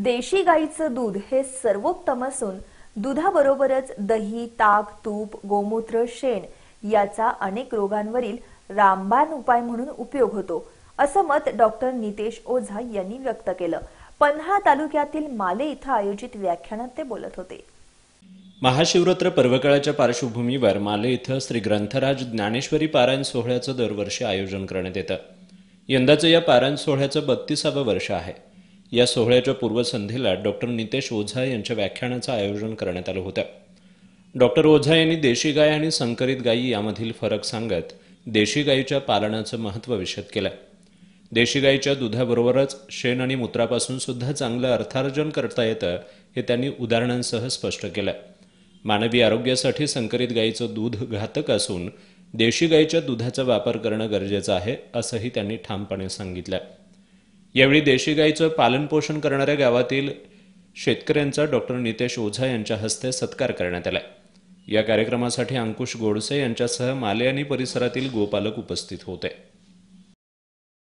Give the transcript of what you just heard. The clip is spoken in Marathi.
देशी गाईचं दूध हे सर्वोत्तम असून दुधाबरोबरच दही ताक तूप गोमूत्र शेण याचा अनेक रोगांवरील रामबाण उपाय म्हणून उपयोग होतो असं मत डॉक्टर नितेश ओझा यांनी व्यक्त केलं पन्हाळा तालुक्यातील माले इथं आयोजित व्याख्यानात ते बोलत होते महाशिवरात्र पर्वकाळाच्या पार्श्वभूमीवर माले इथं श्री ग्रंथराज ज्ञानेश्वरी पारायण सोहळ्याचं दरवर्षी आयोजन करण्यात येतं यंदाचं या पारायण सोहळ्याचं बत्तीसावं वर्ष आहे या सोहळ्याच्या पूर्वसंध्येला डॉक्टर नितेश ओझा यांच्या व्याख्यानाचं आयोजन करण्यात आलं होतं डॉक्टर ओझा यांनी देशी गाय आणि संकरित गायी यामधील फरक सांगत देशी गायीच्या पालनाचं महत्त्व विषद केलं देशी गायीच्या दुधाबरोबरच शेण आणि मूत्रापासून सुद्धा चांगलं अर्थार्जन करता येतं हे त्यांनी उदाहरणांसह स्पष्ट केलं मानवी आरोग्यासाठी संकरित गायीचं दूध घातक असून देशी गायीच्या दुधाचा वापर करणं गरजेचं आहे असंही त्यांनी ठामपणे सांगितलं यावेळी देशी पालन पालनपोषण करणाऱ्या गावातील शेतकऱ्यांचा डॉक्टर नितेश ओझा यांच्या हस्ते सत्कार करण्यात आला या कार्यक्रमासाठी अंकुश गोडसे यांच्यासह माले आणि परिसरातील गोपालक उपस्थित होते